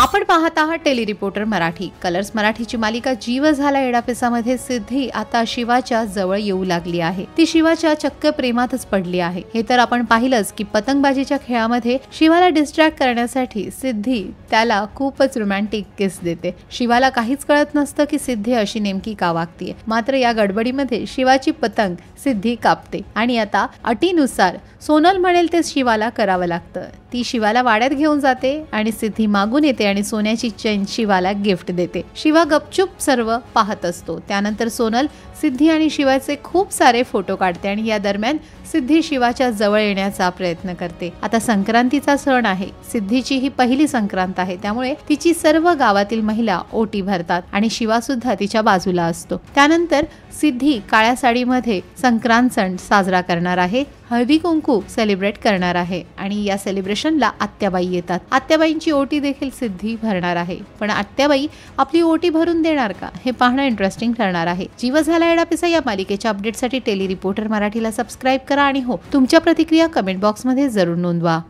आपण पाहत आहात टेली रिपोर्टर मराठी कलर्स मराठीची मालिका जीव झाला येडापिसामध्ये सिद्धी आता शिवाच्या जवळ येऊ लागली आहे ती शिवाच्या चक्क प्रेमातच पडली आहे हे तर आपण पाहिलंच की पतंगबाजीच्या खेळामध्ये शिवाला डिस्ट्रॅक्ट करण्यासाठी सिद्धी त्याला खूपच रोमॅन्टिक किस देते शिवाला काहीच कळत नसतं की सिद्धी अशी नेमकी का वागतीये मात्र या गडबडीमध्ये शिवाची पतंग सिद्धी कापते आणि आता अटीनुसार सोनल म्हणेल ते शिवाला करावं लागतं ती शिवाला वाड्यात घेऊन जाते आणि सिद्धी मागून येते घेते आणि सोन्याची चैन शिवाला गिफ्ट देते शिवा गपचूप सर्व पाहत असतो त्यानंतर सोनल सिद्धी आणि शिवाचे खूप सारे फोटो काढते आणि या दरम्यान सिद्धी शिवाच्या जवळ येण्याचा प्रयत्न करते आता संक्रांतीचा सण आहे सिद्धीची ही पहिली संक्रांत आहे त्यामुळे तिची सर्व गावातील महिला ओटी भरतात आणि शिवा सुद्धा तिच्या बाजूला असतो त्यानंतर सिद्धी काळ्या साडीमध्ये संक्रांत सण साजरा करणार आहे हळवी कुंकू सेलिब्रेट करणार आहे आणि या सेलिब्रेशनला आत्याबाई येतात आत्याबाईंची ओटी देखील सिद्धी भरणार आहे पण आत्याबाई आपली ओटी भरून देणार का हे पाहणं इंटरेस्टिंग ठरणार आहे जीव झाला एडापिसा या मालिकेच्या अपडेटसाठी टेली रिपोर्टर मराठीला सबस्क्राईब करा आणि हो तुमच्या प्रतिक्रिया कमेंट बॉक्समध्ये जरूर नोंदवा